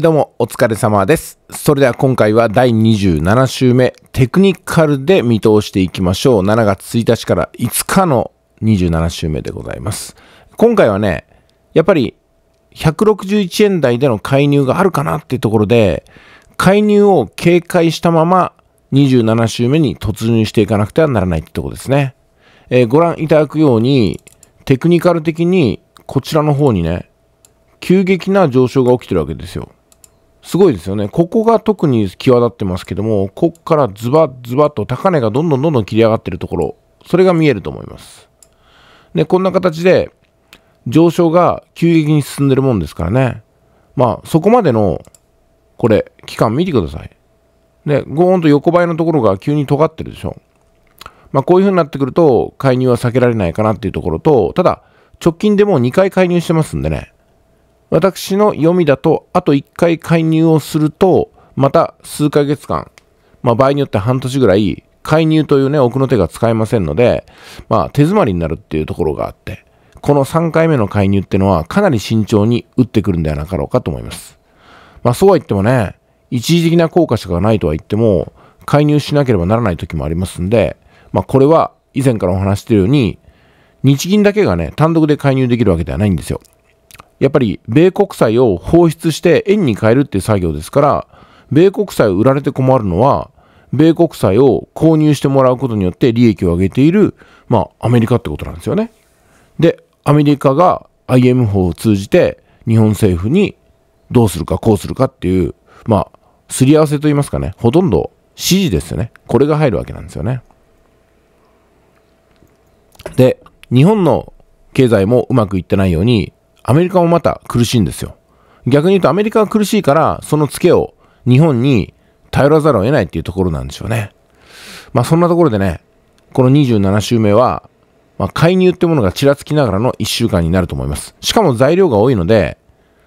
どうも、お疲れ様です。それでは今回は第27週目、テクニカルで見通していきましょう。7月1日から5日の27週目でございます。今回はね、やっぱり161円台での介入があるかなっていうところで、介入を警戒したまま27週目に突入していかなくてはならないってとこですね。えー、ご覧いただくように、テクニカル的にこちらの方にね、急激な上昇が起きてるわけですよ。すごいですよね。ここが特に際立ってますけども、ここからズバズバと高値がどんどんどんどん切り上がってるところ、それが見えると思います。で、こんな形で上昇が急激に進んでるもんですからね。まあ、そこまでの、これ、期間見てください。で、ゴーンと横ばいのところが急に尖ってるでしょ。まあ、こういう風になってくると、介入は避けられないかなっていうところと、ただ、直近でもう2回介入してますんでね。私の読みだと、あと1回介入をすると、また数ヶ月間、まあ、場合によって半年ぐらい、介入というね、奥の手が使えませんので、まあ、手詰まりになるっていうところがあって、この3回目の介入っていうのは、かなり慎重に打ってくるんではなかろうかと思います。まあ、そうは言ってもね、一時的な効果しかないとは言っても、介入しなければならない時もありますんで、まあ、これは以前からお話しているように、日銀だけがね、単独で介入できるわけではないんですよ。やっぱり米国債を放出して円に変えるっていう作業ですから、米国債を売られて困るのは、米国債を購入してもらうことによって利益を上げている、まあ、アメリカってことなんですよね。で、アメリカが IM 法を通じて日本政府にどうするかこうするかっていう、まあ、すり合わせといいますかね、ほとんど指示ですよね。これが入るわけなんですよね。で、日本の経済もうまくいってないように、アメリカもまた苦しいんですよ。逆に言うとアメリカが苦しいから、そのツケを日本に頼らざるを得ないっていうところなんでしょうね。まあそんなところでね、この27週目は、まあ、介入ってものがちらつきながらの1週間になると思います。しかも材料が多いので、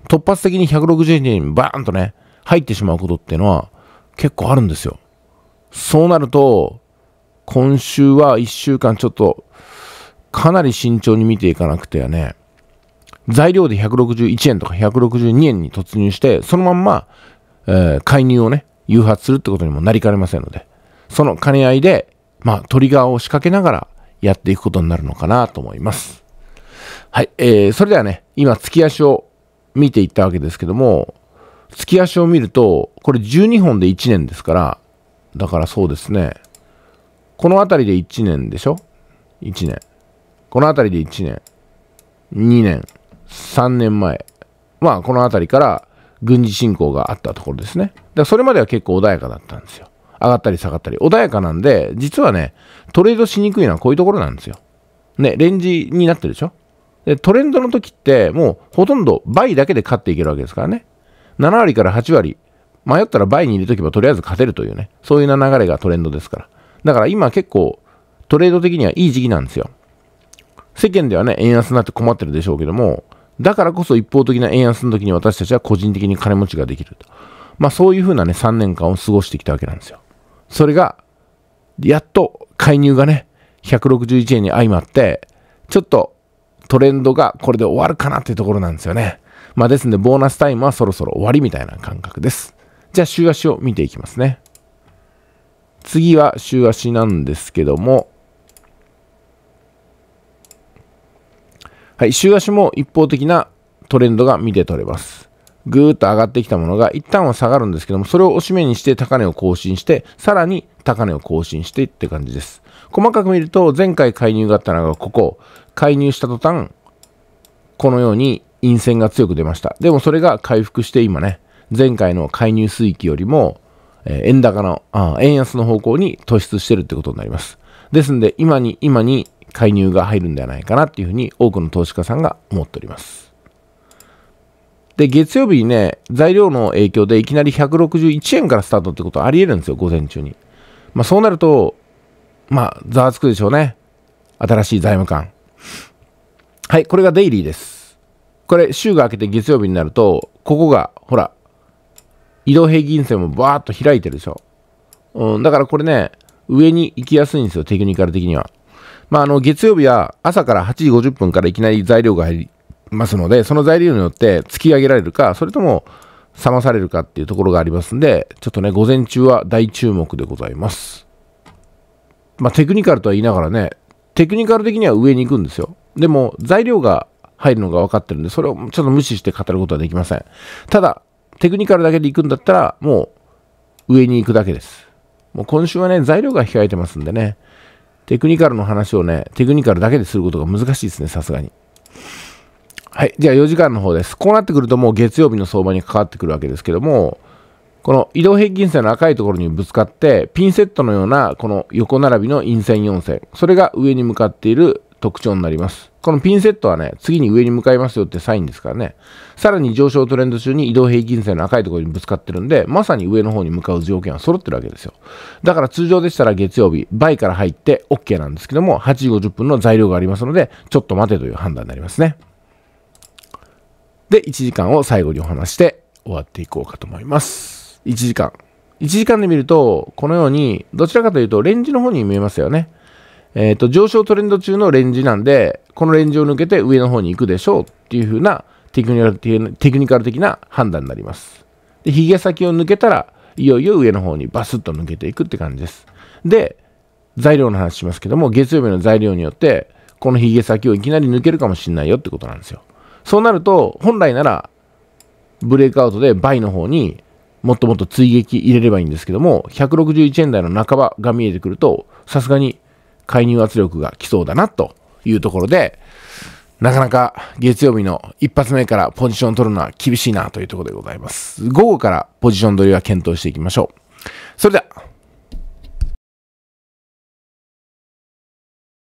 突発的に160人バーンとね、入ってしまうことっていうのは結構あるんですよ。そうなると、今週は1週間ちょっと、かなり慎重に見ていかなくてはね、材料で161円とか162円に突入して、そのまんま、えー、介入をね、誘発するってことにもなりかねませんので、その兼ね合いで、まあ、トリガーを仕掛けながらやっていくことになるのかなと思います。はい、えー、それではね、今、月足を見ていったわけですけども、月足を見ると、これ12本で1年ですから、だからそうですね、この辺りで1年でしょ ?1 年。この辺りで1年。2年。3年前、まあ、この辺りから軍事侵攻があったところですね。だそれまでは結構穏やかだったんですよ。上がったり下がったり。穏やかなんで、実はね、トレードしにくいのはこういうところなんですよ。ね、レンジになってるでしょで、トレンドの時って、もうほとんど倍だけで勝っていけるわけですからね。7割から8割、迷ったら倍に入れとけばとりあえず勝てるというね、そういう流れがトレンドですから。だから今結構、トレード的にはいい時期なんですよ。世間ではね、円安になって困ってるでしょうけども、だからこそ一方的な円安の時に私たちは個人的に金持ちができると。まあそういうふうなね、3年間を過ごしてきたわけなんですよ。それが、やっと介入がね、161円に相まって、ちょっとトレンドがこれで終わるかなっていうところなんですよね。まあですんで、ボーナスタイムはそろそろ終わりみたいな感覚です。じゃあ週足を見ていきますね。次は週足なんですけども、はい、週足も一方的なトレンドが見て取れます。ぐーっと上がってきたものが一旦は下がるんですけども、それを押し目にして高値を更新して、さらに高値を更新してって感じです。細かく見ると、前回介入があったのがここ、介入した途端、このように陰線が強く出ました。でもそれが回復して今ね、前回の介入水域よりも、え円高のあ、円安の方向に突出してるってことになります。ですんで、今に今に介入が入るんではないかなっていうふうに多くの投資家さんが思っております。で、月曜日にね、材料の影響でいきなり161円からスタートってことあり得るんですよ、午前中に。まあそうなると、まあ、ざわつくでしょうね。新しい財務官。はい、これがデイリーです。これ、週が明けて月曜日になると、ここが、ほら、移動平均線もバーッと開いてるでしょ。うん、だからこれね、上に行きやすいんですよ、テクニカル的には。まあ、あの月曜日は朝から8時50分からいきなり材料が入りますので、その材料によって突き上げられるか、それとも冷まされるかっていうところがありますんで、ちょっとね、午前中は大注目でございます。まあ、テクニカルとは言いながらね、テクニカル的には上に行くんですよ。でも、材料が入るのが分かってるんで、それをちょっと無視して語ることはできません。ただ、テクニカルだけで行くんだったら、もう上に行くだけです。もう今週はね、材料が控えてますんでね、テクニカルの話をね、テクニカルだけですることが難しいですね、さすがに。はい。じゃあ4時間の方です。こうなってくるともう月曜日の相場に関わってくるわけですけども、この移動平均線の赤いところにぶつかって、ピンセットのようなこの横並びの陰線4線、それが上に向かっている特徴になります。このピンセットはね、次に上に向かいますよってサインですからね。さらに上昇トレンド中に移動平均線の赤いところにぶつかってるんで、まさに上の方に向かう条件は揃ってるわけですよ。だから通常でしたら月曜日、倍から入って OK なんですけども、8時50分の材料がありますので、ちょっと待てという判断になりますね。で、1時間を最後にお話して終わっていこうかと思います。1時間。1時間で見ると、このように、どちらかというと、レンジの方に見えますよね。えっ、ー、と、上昇トレンド中のレンジなんで、このレンジを抜けて上の方に行くでしょうっていう風なテクニカルテクニカル的な判断になります。で、髭先を抜けたら、いよいよ上の方にバスッと抜けていくって感じです。で、材料の話しますけども、月曜日の材料によって、この髭先をいきなり抜けるかもしれないよってことなんですよ。そうなると、本来なら、ブレイクアウトで倍の方にもっともっと追撃入れればいいんですけども、161円台の半ばが見えてくると、さすがに介入圧力が来そうだなというところで、なかなか月曜日の一発目からポジション取るのは厳しいなというところでございます。午後からポジション取りは検討していきましょう。それでは、